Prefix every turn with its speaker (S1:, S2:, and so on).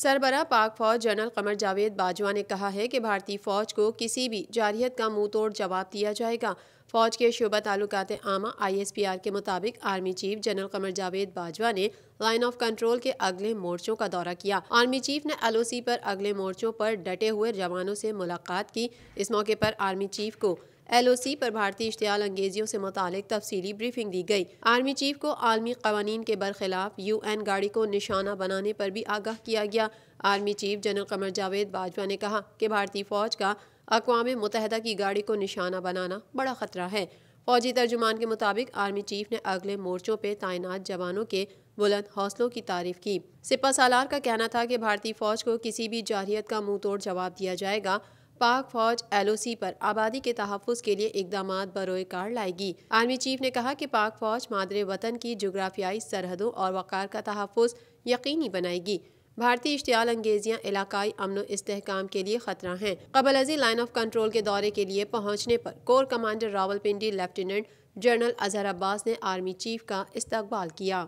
S1: सरबरा पाक फौज जनरल कमर जावेद बाजवा ने कहा है कि भारतीय फौज को किसी भी जारहियत का मुंह तोड़ जवाब दिया जाएगा फौज के शोबा तालुकात आमा आईएसपीआर के मुताबिक army chief general Qamar Javed Bajwa ने लाइन ऑफ कंट्रोल के अगले मोर्चों का दौरा किया आर्मी चीफ ने एलओसी पर अगले मोर्चों पर डटे हुए जवानों से मुलाकात की इस मौके पर आर्मी चीफ को एल ओ सी पर भारतीय इश्तियाल अंगेजियों से मुतल तफसीली ब्रीफिंग दी गई आर्मी चीफ को आलमी कवानीन के बरखिलाफ यू एन गाड़ी को निशाना बनाने पर भी आगाह किया गया army chief general Qamar Javed Bajwa ने कहा कि भारतीय फौज का अकवा मुतहदा की गाड़ी को निशाना बनाना बड़ा खतरा है फौजी तर्जुमान के मुताबिक आर्मी चीफ ने अगले मोर्चों पर तैनात जवानों के बुलंद हौसलों की तारीफ की सिपा सालार का कहना था कि भारतीय फौज को किसी भी जारहियत का मुंह तोड़ जवाब दिया जाएगा पाक फौज एलओसी पर आबादी के तहफ़ के लिए इकदाम बरोए कार लाएगी आर्मी चीफ ने कहा कि पाक फौज मादरे वतन की जोग्राफियाई सरहदों और वक़ार का तहफ़ यकीनी बनाएगी भारतीय इश्तियाल अंगेजियाँ इलाकई अमन इसकाम के लिए खतरा हैं कबल अजी लाइन ऑफ कंट्रोल के दौरे के लिए पहुँचने पर corps commander Rawalpindi lieutenant general Azhar Abbas ने आर्मी चीफ का इस्तबाल किया